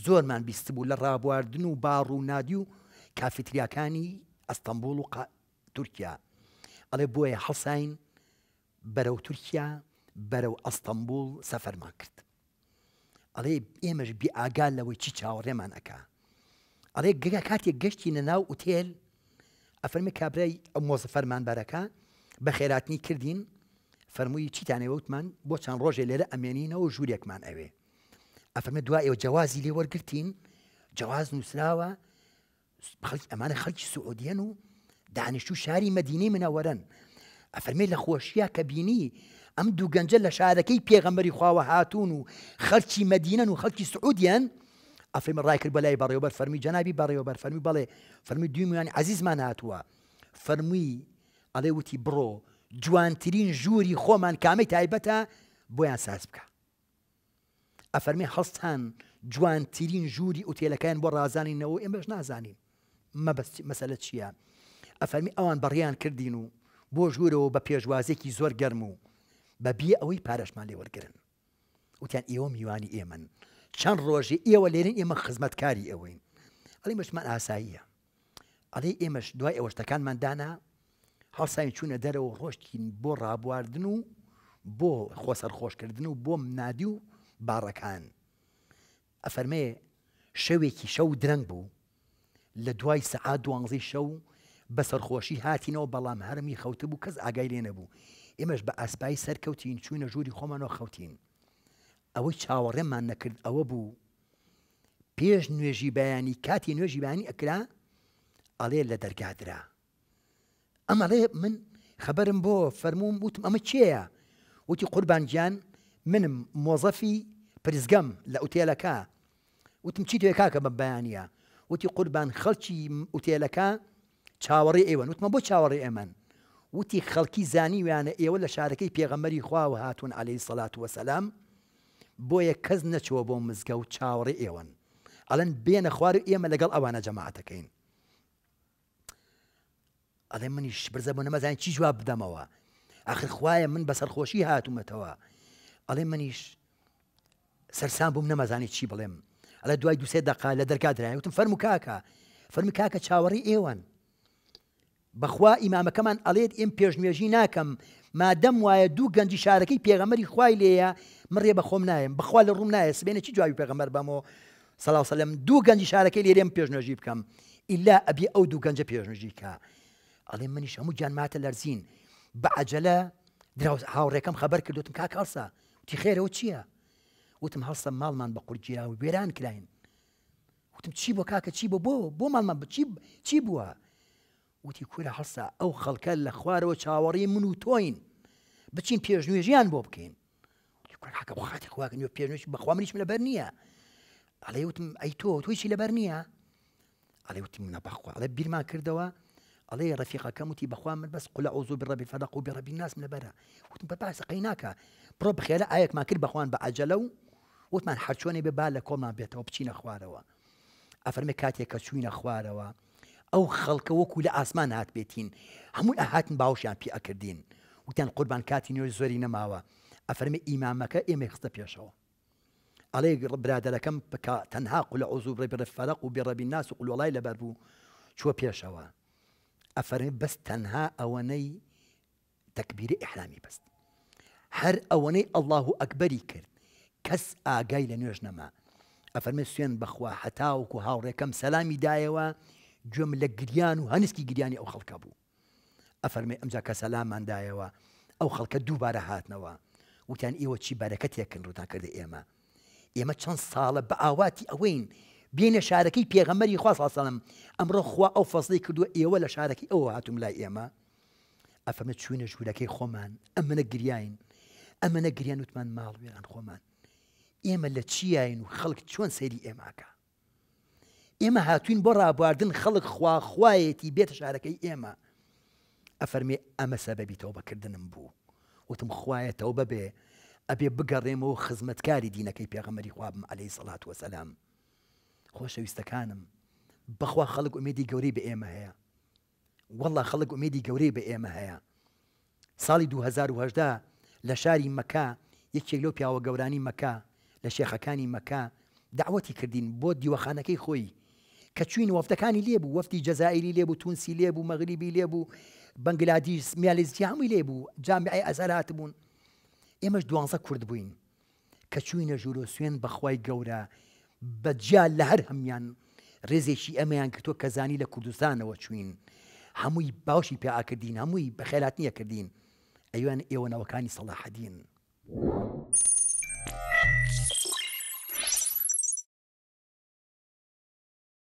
زۆرمان بیستبوو لە ڕابواردن و باڕ و نادی و کافتریاکانی ئەستەمبول و تورکیا ئەڵێ بۆیە حەسین بەرەو تورکیا بەرەو ئەستەمبول سەفەرمان کرد ئەڵێ ئێمەش بی ئاگال لەوەی چی چاوەڕێمان ئەک ئەڵێ گەگا کاتێک گەشتی نەناو ئوتێل ئەفەرمی کابرای ئەو مۆزە فەرمانبارەکە بە خێراتنی کردین فەرمووی چیتانەوەوتمان بۆ چەند ڕۆژێ لێرە ئەمێنینەوە ژوورێکمان ئەوێ ئەفەمە دوایەوە جیازی لێ وەرگرتین جیاز نووسراوە ئەمانە خەڵکی سعودیەن و دانیشت و شاری مەدینەی منەوەرن ئەفەرمێ لە خۆشیە کە بینی ئەم دوو گەنجە لە شارەکەی مدينه خواوە هاتوون و خەرچی مەدینەن بلاي خەڵکی وبر فرمي جنابي بەلای وبر فرمي بلاي فرمي ديم يعني عزيز ما ناتوا فرمي فەرمووی وتي برو جوان ترين جوري خۆمان کامی تایبەتە بۆیان ساز بکە ئەفەرمی هەستان جوانترین ژووری ئوتێلەکان بۆ ڕازانینەوە ئێمەش نازانین مەسەلە چییە؟ ئەفەرمی ئەوان بەڕیان کردین و بۆ ژوورەوە بە پێشوازێکی زۆر گەرم و بەبیە ئەوەی پارەشمان لێ وەرگن وتیان ئێوە میوانی ئێمن چەند ڕۆژی ئێوە لێرن ئێمە خزمەتکاری ئەوەین ئەڵی مشمان ئاساییە ئەڵێ ئێمەش دوای ئەوەشتەکانمان دانا هەڵساوی چوونە دەرەوە ڕۆشتین بۆ ڕابواردن و بۆ خۆسەرخۆشکردن و بۆم نادی و باڕەکان ئەفەرمێ شەوێکی شەو درەنگ بوو لە دوای سەعات دوانزی شەو بە سەرخۆشی هاتینەوە بەڵام هەرمی خەوتە بوو کەس ئاگای لێ نەبوو ئێمەش بە ئاسپای سەرکەوتین چوینە ژووری خۆمانەوە خەوتین ئەوەی چاوەڕێمان نەکرد ئەوە بوو پێش نوێژی بەیانی کاتی نوێژی بانی ئەکرا ئەڵێ لە دەرگادرا ئەمەڵێ من خبرم بۆ فەرموم وتم ئەمە چێە وتی قوربان گیان منم مۆزەفی پرزگەم لە ئوتێلەکە وتم چی توێ کاکە بە بەیانە وتی قوربان خەڵکی ئوتێلەکە چاوەڕی ئێوە وتمە بۆ چاوەڕی ئێمن وتی خەڵکی زانی ویانە ئێوە لە شارەکەی پێغەمەری خواوە هاتوون عليهەی سەلات وەسەسلام بۆیە کەس نەچوە بۆ مزگە و چاوەڕی ئێوەن ئەلەن بێنە خوار ئێمە لەگەڵ ئەوانە جەماعەتەکەین ئەڵێ منیش برزە بۆ نەمەزانانی چی جواب بدەمەوە ئەخر خوایە من بەسەرخۆشی هاتوومەتەوە ئەڵێ منیش سەرسان بووم نەمەزانی چی بڵێم ئەلە دوای دوسێ دقا لە دەرگا درای وتم فەرمو کاکە فەرمی کاکە چاوەڕی ئێوەن بەخوا ئیمامەکەمان ئەڵێت ئێم پێشنوێژی ناکەم مادەم وایە دوو گەنجی شارەکەی پێغەمەری خوای لێە مڕێ بە خۆم نایم بخوا لە ڕوم نایە سبێنە چی جوای پێغەمەر بەمەوە سەلااو سەلم دوو گەنجی شارەکەی لێرێم پێشنۆژی بکەم ئللا ئەبی ئەو دوو گەنجە پێشنژی کە ئەڵێ منیش هەموو گیان ماتە لەرزین بە عجلە دراوز هاوڕێکم خەبەر کردوتم کا کارسە تی خێرەوە چییە؟ وتم هەڵسە ماڵمان بە قورجیا و وێران کراین وتم چی بۆ کاکە چی بۆ بۆ بۆ ماڵمان بچی چی بووە؟ وتی کورە هەسا ئەو خەڵکە لە خوارەوە چاوەڕی من و تۆین بچین پێشنوێ ژیان بۆ بکەین حکە بخاتی خواکن و پێنوش بەخوا منیش لەبەر نییە ئەڵێ وتم ئەی تۆ تۆیشی لەبەر نییە ئەڵێ وتم نەبخوا ئەڵێ بیرمان کردەوە ئەڵێ ڕفیقەکەم وتی بەخوا من بەس قولە ئەوزوو بڕبی فەدەق و بڕبی ناس لەبەرە وتم بە باس قەی ناکە بڕۆ بخێرە ئایەکمان کرد بەخوان بە ئەجەلە و وتمان هەرچۆنێ بێ با لە کۆمان بێتەوە بچینە خوارەوە ئەفرمە کاتێک کە چوینە خوارەوە ئەو خەڵکە وەکو لە ئاسمان هات بێتین هەموو ئاهاتن باوشیان پێ ئەکردین وتیان قوربان کاتی نوێ زۆری نەماوە ئەفرمە ئیمامەکە ئێمە خستە پێشەوە ئەڵێ برادەرەکەم بک تەنها قولە ئۆزوو بڕێ بڕ فەرق و بێڕەبی ناس و قولوڵای لەبەر بوو چوە پێشەوە ئەفەرێ بەس تەنها ئەوەنەی تەکبیری ئحرامی بەست هەر ئەوەنەی ئەلله و ئەکبەری کرد کەس ئاگای لە نوێژ نەما ئەفەرمە سوێن بەخوا هەتاوکو هاوڕێکەم سەلامی دایەوە گوێم لە گریان و هەنسکی گریانی ئەو خەڵکە بوو ئەفەرمێ ئەمجا کە سەلاماندایەوە ئەو خەڵکە دووبارە هاتنەوە وتیان ئێوە چی بەرەکەتێکن ڕوتان کردە ئێمە ئێمە چەند ساڵە بە ئاواتی ئەوەین بینە شارەکەی پێغەمەری خواسەڵم ئەمڕۆ خوا ئەو فەزلی کردووە ئێوە لە شارەکەی ئەوە هاتوم لای ئێمە ئەفەمە چوینە ژوورەکەی خۆمان ئەمەە گریاین ئەمەە گریان وتمان ماڵوێران خۆمان ئێمە لە چیین و خەڵک چۆن سەیری ئێماکە ئێمە هاتوین بۆ ڕابواردن خەڵک خوا خوایەتی بێتە شارەکەی ئێمە ئەفەرمێ ئەمە سەبەبی تەوە بەکردنم بوو وتم خوایەتەوە ببێ ئەبێ بگەڕێمەوە خزمەتکاری دینەکەی پێغەمەری خوابم عليهەی سەڵات وەسەلام خۆشەویستەکانم بەخوا خەڵک ئومێدی گەوری بە ئێمە هەیە وەڵا خەڵک ئومێدی گەورەی بە ئێمە هەیە ساڵی 2010 لە شاری مەکە یەکێک لەو پیاوە گەورانی مەکە لە شێخەکانی مەکە داوەتی کردین بۆ دیوەخانەکەی خۆی کە چوین وەفتەکانی لێبوو وەفتی جەزائری لێبوو تونسی لێبوو مەغریبی لێبوو بەنگلادی میالێزی هەمووی لێبوو جامیعی ئەزارات بوون ئێمەش دوانزە کورد بووین کە چوینە ژوورۆ سوێن بەخوای گەورە بەجیا لە هەر هەمان ڕێزێکی ئەمەیان کردووە کەزانی لە کوردستانەوە چوین هەمووی باوشی پێعاکردین هەمووی بە خێلات نییە کردین ئەوان ئێوەنەوەکانی سەڵاحدین.